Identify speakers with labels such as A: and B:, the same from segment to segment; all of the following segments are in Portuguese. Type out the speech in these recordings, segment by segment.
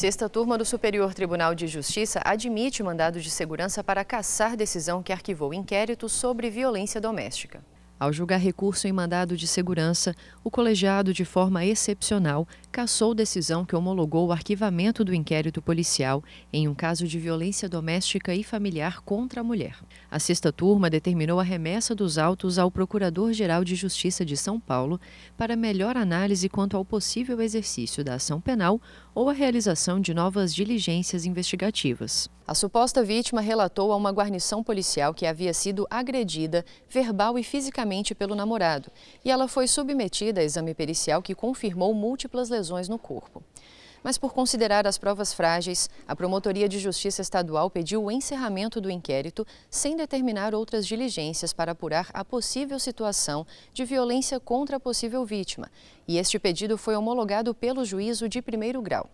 A: Sexta turma do Superior Tribunal de Justiça admite mandado de segurança para cassar decisão que arquivou inquérito sobre violência doméstica. Ao julgar recurso em mandado de segurança, o colegiado, de forma excepcional, cassou decisão que homologou o arquivamento do inquérito policial em um caso de violência doméstica e familiar contra a mulher. A sexta turma determinou a remessa dos autos ao Procurador-Geral de Justiça de São Paulo para melhor análise quanto ao possível exercício da ação penal ou a realização de novas diligências investigativas. A suposta vítima relatou a uma guarnição policial que havia sido agredida verbal e fisicamente pelo namorado e ela foi submetida a exame pericial que confirmou múltiplas lesões no corpo. Mas por considerar as provas frágeis, a Promotoria de Justiça Estadual pediu o encerramento do inquérito sem determinar outras diligências para apurar a possível situação de violência contra a possível vítima. E este pedido foi homologado pelo juízo de primeiro grau.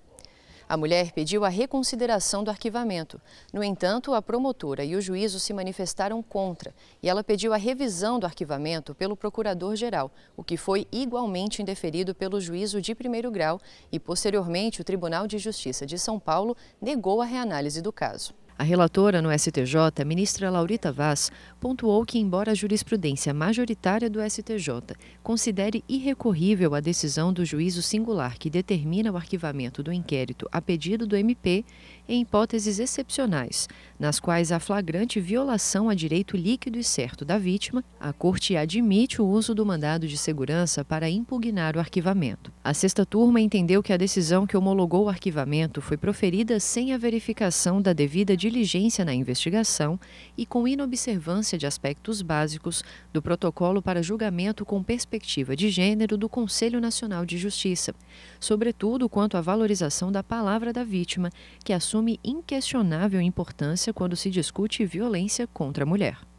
A: A mulher pediu a reconsideração do arquivamento. No entanto, a promotora e o juízo se manifestaram contra e ela pediu a revisão do arquivamento pelo procurador-geral, o que foi igualmente indeferido pelo juízo de primeiro grau e, posteriormente, o Tribunal de Justiça de São Paulo negou a reanálise do caso. A relatora no STJ, ministra Laurita Vaz, pontuou que, embora a jurisprudência majoritária do STJ considere irrecorrível a decisão do juízo singular que determina o arquivamento do inquérito a pedido do MP, em hipóteses excepcionais, nas quais há flagrante violação a direito líquido e certo da vítima, a Corte admite o uso do mandado de segurança para impugnar o arquivamento. A sexta turma entendeu que a decisão que homologou o arquivamento foi proferida sem a verificação da devida diligência na investigação e com inobservância de aspectos básicos do protocolo para julgamento com perspectiva de gênero do Conselho Nacional de Justiça, sobretudo quanto à valorização da palavra da vítima, que assume inquestionável importância quando se discute violência contra a mulher.